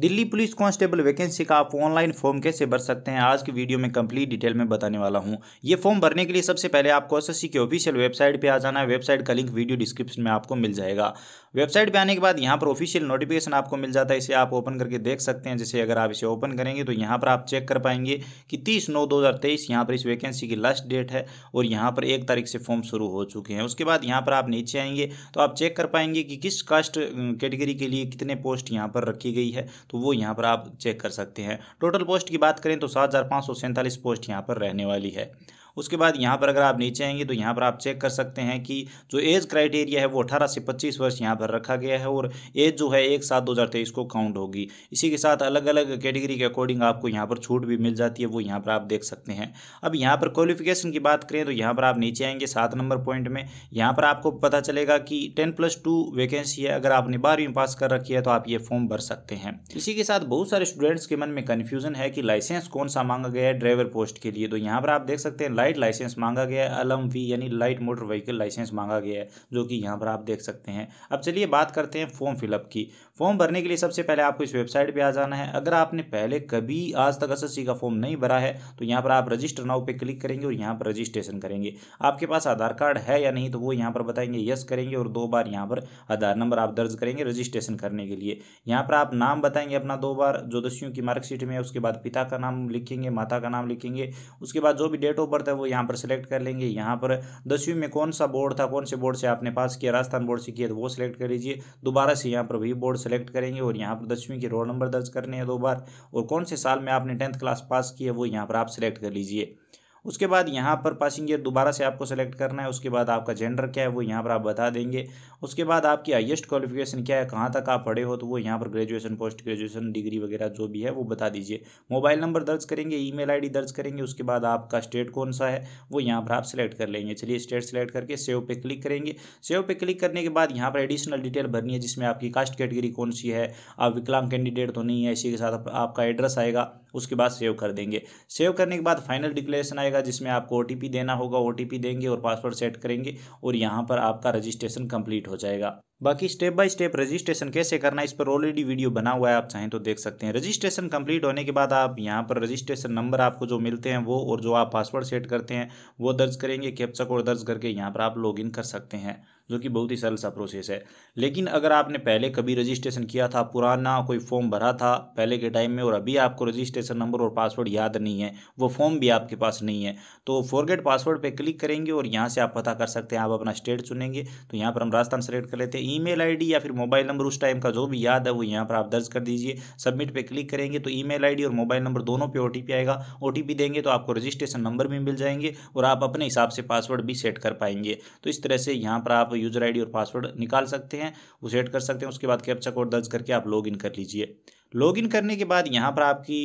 Delhi police constable vacancy का आप online form कैसे भर सकते हैं आज की वीडियो में कंप्लीट डिटेल में बताने वाला हूं ये फॉर्म भरने के लिए सबसे पहले आपको एस के ऑफिशियल वेबसाइट पे आ जाना है वेबसाइट का लिंक वीडियो डिस्क्रिप्शन में आपको मिल जाएगा वेबसाइट पे आने के बाद यहाँ पर ऑफिशियल नोटिफिकेशन आपको मिल जाता है इसे आप ओपन करके देख सकते हैं जैसे अगर आप इसे ओपन करेंगे तो यहाँ पर आप चेक कर पाएंगे कि तीस नौ दो यहाँ पर इस वैकेंसी की लास्ट डेट है और यहाँ पर एक तारीख से फॉर्म शुरू हो चुके हैं उसके बाद यहाँ पर आप नीचे आएंगे तो आप चेक कर पाएंगे कि किस कास्ट कैटेगरी के लिए कितने पोस्ट यहाँ पर रखी गई है तो वो यहाँ पर आप चेक कर सकते हैं टोटल पोस्ट की बात करें तो सात पोस्ट यहाँ पर रहने वाली है उसके बाद यहाँ पर अगर आप नीचे आएंगे तो यहाँ पर आप चेक कर सकते हैं कि जो एज क्राइटेरिया है वो अठारह से पच्चीस वर्ष यहाँ पर रखा गया है और एज जो है एक सात दो को काउंट होगी इसी के साथ अलग अलग कैटेगरी के अकॉर्डिंग आपको यहाँ पर छूट भी मिल जाती है वो यहाँ पर आप देख सकते हैं अब यहाँ पर क्वालिफिकेशन की बात करें तो यहाँ पर आप नीचे आएंगे सात नंबर पॉइंट में यहाँ पर आपको पता चलेगा कि टेन प्लस टू वैकेंसी है अगर आपने बारहवीं पास कर रखी है तो आप ये फॉर्म भर सकते हैं इसी के साथ बहुत सारे स्टूडेंट्स के मन में कन्फ्यूजन है कि लाइसेंस कौन सा मांगा गया है ड्राइवर पोस्ट के लिए तो यहाँ पर आप देख सकते हैं लाइट लाइसेंस मांगा गया है अलम वी यानी लाइट मोटर व्हीकल लाइसेंस मांगा गया है जो कि यहाँ पर आप देख सकते हैं अब चलिए बात करते हैं फॉर्म फिलअप की फॉर्म भरने के लिए सबसे पहले आपको इस वेबसाइट पर आ जाना है अगर आपने पहले कभी आज तक एस का फॉर्म नहीं भरा है तो यहाँ पर आप रजिस्टर नाउ पर क्लिक करेंगे और यहाँ पर रजिस्ट्रेशन करेंगे आपके पास आधार कार्ड है या नहीं तो वो यहाँ पर बताएंगे यस करेंगे और दो बार यहाँ पर आधार नंबर आप दर्ज करेंगे रजिस्ट्रेशन करने के लिए यहाँ पर आप नाम बताएंगे अपना दो बार जो ज्योतिषियों की मार्कशीट में उसके बाद पिता का नाम लिखेंगे माता का नाम लिखेंगे उसके बाद जो भी डेट ऑफ बर्थ है वो यहाँ पर सिलेक्ट कर लेंगे यहाँ पर दसवीं में कौन सा बोर्ड था कौन से बोर्ड से आपने पास किया राजस्थान बोर्ड से किया तो वो सिलेक्ट कर लीजिए दोबारा से यहाँ पर वही बोर्ड सेलेक्ट करेंगे और यहाँ पर दसवीं के रोल नंबर दर्ज करने हैं दो बार और कौन से साल में आपने टेंथ क्लास पास किया वो यहाँ पर आप सिलेक्ट कर लीजिए उसके बाद यहाँ पर पासिंग ईयर दोबारा से आपको सेलेक्ट करना है उसके बाद आपका जेंडर क्या है वो यहाँ पर आप बता देंगे उसके बाद आपकी हाइएस्ट क्वालिफिकेशन क्या है कहाँ तक आप पढ़े हो तो वो यहाँ पर ग्रेजुएशन पोस्ट ग्रेजुएशन डिग्री वगैरह जो भी है वो बता दीजिए मोबाइल नंबर दर्ज करेंगे ई मेल दर्ज करेंगे उसके बाद आपका स्टेट कौन सा है वो यहाँ पर आप सेलेक्ट कर लेंगे चलिए स्टेट सेलेक्ट करके सेव पे क्लिक करेंगे सेव पे क्लिक करने के बाद यहाँ पर एडिशनल डिटेल भरनी है जिसमें आपकी कास्ट कैटेगरी कौन सी है आप विकलांग कैंडिडेट तो नहीं है इसी के साथ आपका एड्रेस आएगा उसके बाद सेव कर देंगे सेव करने के बाद फाइनल डिक्लेरेशन आएगा आएगा जिसमें आपको ओ देना होगा ओ देंगे और पासवर्ड सेट करेंगे और यहाँ पर आपका रजिस्ट्रेशन कम्प्लीट हो जाएगा बाकी स्टेप बाय स्टेप रजिस्ट्रेशन कैसे करना है इस पर ऑलरेडी वीडियो बना हुआ है आप चाहें तो देख सकते हैं रजिस्ट्रेशन कंप्लीट होने के बाद आप यहाँ पर रजिस्ट्रेशन नंबर आपको जो मिलते हैं वो और जो आप पासवर्ड सेट करते हैं वो दर्ज करेंगे कैप्चा कोड दर्ज करके यहाँ पर आप लॉगिन कर सकते हैं जो कि बहुत ही सरल सा प्रोसेस है लेकिन अगर आपने पहले कभी रजिस्ट्रेशन किया था पुराना कोई फॉर्म भरा था पहले के टाइम में और अभी आपको रजिस्ट्रेशन नंबर और पासवर्ड याद नहीं है वो फॉर्म भी आपके पास नहीं है तो फॉरगेट पासवर्ड पर क्लिक करेंगे और यहाँ से आप पता कर सकते हैं आप अपना स्टेट चुनेंगे तो यहाँ पर हम राजस्थान सेलेक्ट कर लेते हैं ई मेल या फिर मोबाइल नंबर उस टाइम का जो भी याद है वो यहाँ पर आप दर्ज कर दीजिए सबमिट पर क्लिक करेंगे तो ई मेल और मोबाइल नंबर दोनों पर ओ आएगा ओ देंगे तो आपको रजिस्ट्रेशन नंबर भी मिल जाएंगे और आप अपने हिसाब से पासवर्ड भी सेट कर पाएंगे तो इस तरह से यहाँ पर आप यूजर आईडी और पासवर्ड निकाल सकते हैं उसे ऐड कर सकते हैं उसके बाद कैप्चा कोड दर्ज करके आप लॉग इन कर लीजिए लॉगिन करने के बाद यहाँ पर आपकी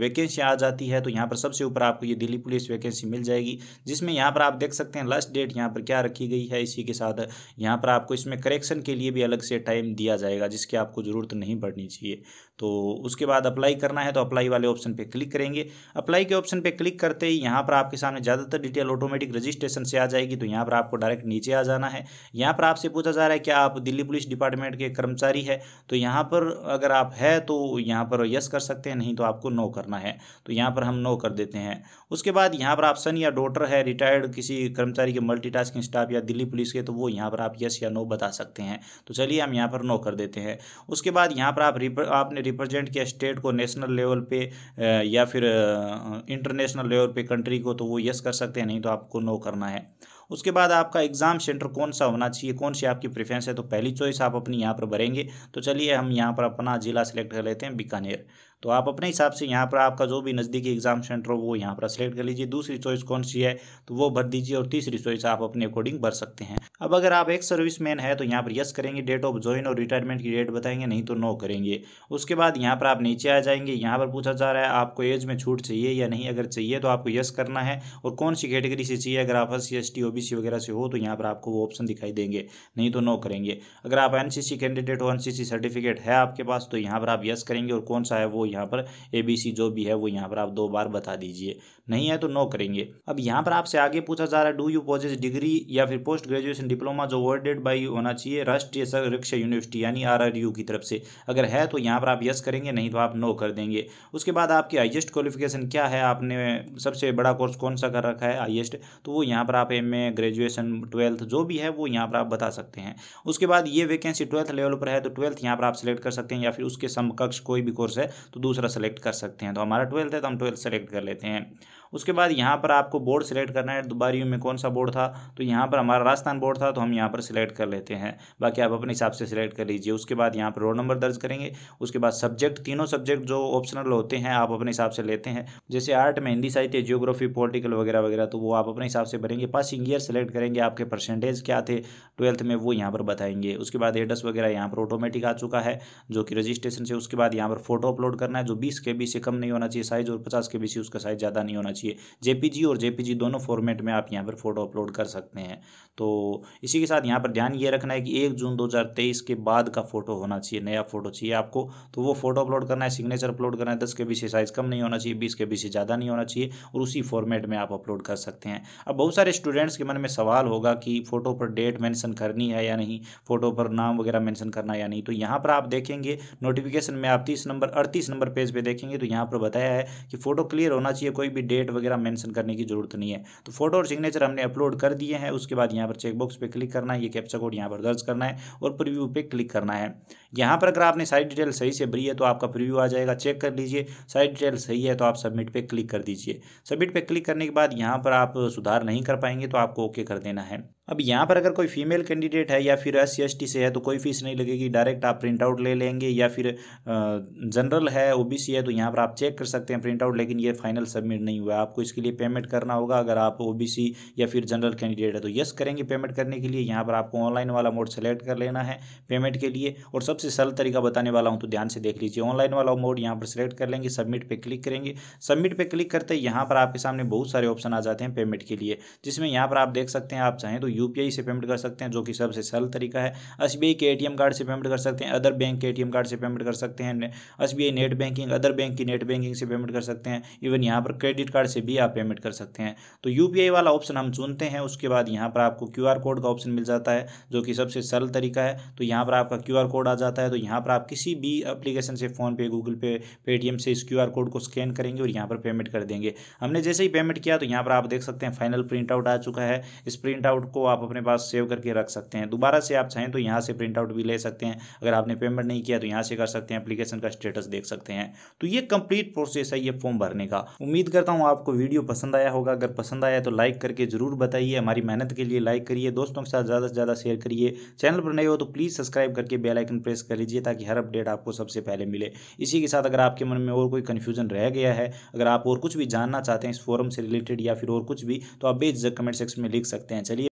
वैकेंसी आ जाती है तो यहाँ पर सबसे ऊपर आपको ये दिल्ली पुलिस वैकेंसी मिल जाएगी जिसमें यहाँ पर आप देख सकते हैं लास्ट डेट यहाँ पर क्या रखी गई है इसी के साथ यहाँ पर आपको इसमें करेक्शन के लिए भी अलग से टाइम दिया जाएगा जिसकी आपको ज़रूरत नहीं पड़नी चाहिए तो उसके बाद अप्लाई करना है तो अप्लाई वाले ऑप्शन पर क्लिक करेंगे अप्लाई के ऑप्शन पर क्लिक करते ही यहाँ पर आपके सामने ज़्यादातर डिटेल ऑटोमेटिक रजिस्ट्रेशन से आ जाएगी तो यहाँ पर आपको डायरेक्ट नीचे आ जाना है यहाँ पर आपसे पूछा जा रहा है कि आप दिल्ली पुलिस डिपार्टमेंट के कर्मचारी है तो यहाँ पर अगर आप है तो यहाँ पर यस कर सकते हैं नहीं तो आपको नो करना है तो यहाँ पर हम नो कर देते हैं उसके बाद यहाँ पर आप सन या डॉटर है रिटायर्ड किसी कर्मचारी के मल्टीटास्किंग स्टाफ या दिल्ली पुलिस के तो वो यहाँ पर आप यस या नो बता सकते हैं तो चलिए हम यहाँ पर नो कर देते हैं उसके बाद यहाँ पर आप आपने रिप्रेजेंट किया स्टेट को नेशनल लेवल पर या फिर इंटरनेशनल लेवल पर कंट्री को तो वो यस कर सकते हैं नहीं तो आपको नो करना है उसके बाद आपका एग्ज़ाम सेंटर कौन सा होना चाहिए कौन सी आपकी प्रेफरेंस है तो पहली चॉइस आप अपनी यहाँ पर भरेंगे तो चलिए हम यहाँ पर अपना ज़िला सेलेक्ट कर लेते हैं बीकानेर तो आप अपने हिसाब से यहाँ पर आपका जो भी नज़दीकी एग्जाम सेंटर हो वो यहाँ पर सेलेक्ट कर लीजिए दूसरी चॉइस कौन सी है तो वो भर दीजिए और तीसरी चॉइस आप अपने अकॉर्डिंग भर सकते हैं अब अगर आप एक सर्विस मैन है तो यहाँ पर यस करेंगे डेट ऑफ ज्वाइन और रिटायरमेंट की डेट बताएंगे नहीं तो नो करेंगे उसके बाद यहाँ पर आप नीचे आ जाएंगे यहाँ पर पूछा जा रहा है आपको एज में छूट चाहिए या नहीं अगर चाहिए तो आपको यस करना है और कौन सी कैटेगरी से चाहिए अगर आप एस सी वगैरह से हो तो यहाँ पर आपको वो ऑप्शन दिखाई देंगे नहीं तो नो करेंगे अगर आप एन कैंडिडेट हो एन सर्टिफिकेट है आपके पास तो यहाँ पर आप यस करेंगे और कौन सा है वो यहाँ पर ए बी सी जो भी है वो यहाँ पर आप दो बार बता दीजिए नहीं है तो नो करेंगे अब यहाँ पर आपसे आगे पूछा जा रहा है डू यू पोजेस डिग्री या फिर पोस्ट ग्रेजुएशन डिप्लोमा जो वर्डेड बाई होना चाहिए राष्ट्रीय सुरक्षा यूनिवर्सिटी यानी आर की तरफ से अगर है तो यहाँ पर आप यस करेंगे नहीं तो आप नो कर देंगे उसके बाद आपकी हाइएस्ट क्वालिफिकेशन क्या है आपने सबसे बड़ा कोर्स कौन सा कर रखा है हाइएस्ट तो वो यहाँ पर आप एम ए ग्रेजुएशन ट्वेल्थ जो भी है वो यहाँ पर आप बता सकते हैं उसके बाद ये वैकेंसी ट्वेल्थ लेवल पर है तो ट्वेल्थ यहाँ पर आप सिलेक्ट कर सकते हैं या फिर उसके समकक्ष कोई भी कोर्स है तो तो दूसरा सेलेक्ट कर सकते हैं तो हमारा ट्वेल्थ है तो हम ट्वेल्थ सेलेक्ट कर लेते हैं उसके बाद यहाँ पर आपको बोर्ड सेलेक्ट करना है दोबारी में कौन सा बोर्ड था तो यहाँ पर हमारा राजस्थान बोर्ड था तो हम यहाँ पर सिलेक्ट कर लेते हैं बाकी आप अपने हिसाब से सिलेक्ट कर लीजिए उसके बाद यहाँ पर रोल नंबर दर्ज करेंगे उसके बाद सब्जेक्ट तीनों सब्जेक्ट जो ऑप्शनल होते हैं आप अपने हिसाब से लेते हैं जैसे आर्ट में हिंदी साहित्य जियोग्राफी पोलिटिकल वगैरह वगैरह तो वो आप अपने हिसाब से भरेंगे पासिंग ईयर सेलेक्ट करेंगे आपके परसेंटेज क्या थे ट्वेल्थ में वो यहाँ पर बताएंगे उसके बाद एड्रेस वगैरह यहाँ पर ऑटोमेटिक आ चुका है जो कि रजिस्ट्रेशन से उसके बाद यहाँ पर फोटो अपलोड करना है जो बीस के बी से कम नहीं होना चाहिए साइज और पचास के बी से उसका साइज ज़्यादा नहीं होना चाहिए चाहिए जेपीजी और जेपीजी दोनों फॉर्मेट में आप यहाँ पर फोटो अपलोड कर सकते हैं तो इसी के साथ यहाँ पर ध्यान ये रखना है कि एक जून 2023 के बाद का फोटो होना चाहिए नया फोटो चाहिए आपको तो वो फोटो अपलोड करना है सिग्नेचर अपलोड करना है दस के बी से साइज़ कम नहीं होना चाहिए बीस के बी से ज़्यादा नहीं होना चाहिए और उसी फॉर्मेट में आप अपलोड कर सकते हैं अब बहुत सारे स्टूडेंट्स के मन में सवाल होगा कि फ़ोटो पर डेट मेंशन करनी है या नहीं फ़ोटो पर नाम वगैरह मेंशन करना या नहीं तो यहाँ पर आप देखेंगे नोटिफिकेशन में आप तीस नंबर अड़तीस नंबर पेज पर देखेंगे तो यहाँ पर बताया है कि फ़ोटो क्लियर होना चाहिए कोई भी डेट डेट वगैरह मेंशन करने की जरूरत नहीं है तो फोटो और सिग्नेचर हमने अपलोड कर दिए हैं उसके बाद यहाँ पर चेकबॉक्स पे क्लिक करना है ये कैप्चा कोड यहाँ पर दर्ज करना है और प्रिव्यू पे क्लिक करना है यहाँ पर अगर आपने सारी डिटेल सही से भरी है तो आपका प्रिव्यू आ जाएगा चेक कर लीजिए सारी डिटेल सही है तो आप सबमिट पर क्लिक कर दीजिए सबमिट पर क्लिक करने के बाद यहाँ पर आप सुधार नहीं कर पाएंगे तो आपको ओके कर देना है अब यहाँ पर अगर कोई फीमेल कैंडिडेट है या फिर एस सी से है तो कोई फीस नहीं लगेगी डायरेक्ट आप प्रिंट आउट ले लेंगे या फिर जनरल है ओबीसी है तो यहाँ पर आप चेक कर सकते हैं प्रिंट आउट लेकिन ये फाइनल सबमिट नहीं हुआ है आपको इसके लिए पेमेंट करना होगा अगर आप ओबीसी या फिर जनरल कैंडिडेट है तो यस करेंगे पेमेंट करने के लिए यहाँ पर आपको ऑनलाइन वाला मोड सेलेक्ट कर लेना है पेमेंट के लिए और सबसे सरल तरीका बताने वाला हूँ तो ध्यान से देख लीजिए ऑनलाइन वाला मोड यहाँ पर सेलेक्ट कर लेंगे सबमिट पर क्लिक करेंगे सबमिट पर क्लिक करते यहाँ पर आपके सामने बहुत सारे ऑप्शन आ जाते हैं पेमेंट के लिए जिसमें यहाँ पर आप देख सकते हैं आप चाहें तो यू से पेमेंट कर सकते हैं जो कि सबसे सरल तरीका है एस के एम कार्ड से पेमेंट कर सकते हैं अदर बैंक के एम कार्ड से पेमेंट कर सकते हैं एस नेट बैंकिंग अदर बैंक की नेट बैंकिंग से पेमेंट कर सकते हैं इवन यहाँ पर क्रेडिट कार्ड से भी आप पेमेंट कर सकते हैं तो यू वाला ऑप्शन हम चुनते हैं उसके बाद यहाँ पर आपको क्यू कोड का ऑप्शन मिल जाता है जो कि सबसे सरल तरीका है तो यहाँ पर आपका क्यू कोड आ जाता है तो यहाँ पर आप किसी भी अप्लीकेशन से फोन पे गूगल पे पेटीएम से इस क्यू कोड को स्कैन करेंगे और यहाँ पर पेमेंट कर देंगे हमने जैसे ही पेमेंट किया तो यहाँ पर आप देख सकते हैं फाइनल प्रिंट आउट आ चुका है इस प्रिंट आउट को आप अपने पास सेव करके रख सकते हैं दोबारा से आप चाहें तो यहाँ से प्रिंट आउट भी ले सकते हैं अगर आपने पेमेंट नहीं किया तो यहाँ से कर सकते हैं एप्लीकेशन का स्टेटस देख सकते हैं तो ये कंप्लीट प्रोसेस है ये फॉर्म भरने का उम्मीद करता हूँ आपको वीडियो पसंद आया होगा अगर पसंद आया तो लाइक करके जरूर बताइए हमारी मेहनत के लिए लाइक करिए दोस्तों के साथ ज़्यादा से ज़्यादा शेयर करिए चैनल पर नए हो तो प्लीज़ सब्सक्राइब करके बेलाइकन प्रेस कर लीजिए ताकि हर अपडेट आपको सबसे पहले मिले इसी के साथ अगर आपके मन में और कोई कन्फ्यूजन रह गया है अगर आप और कुछ भी जानना चाहते हैं इस फोरम से रिलेटेड या फिर और कुछ भी तो आप बेझक कमेंट सेक्शन में लिख सकते हैं चलिए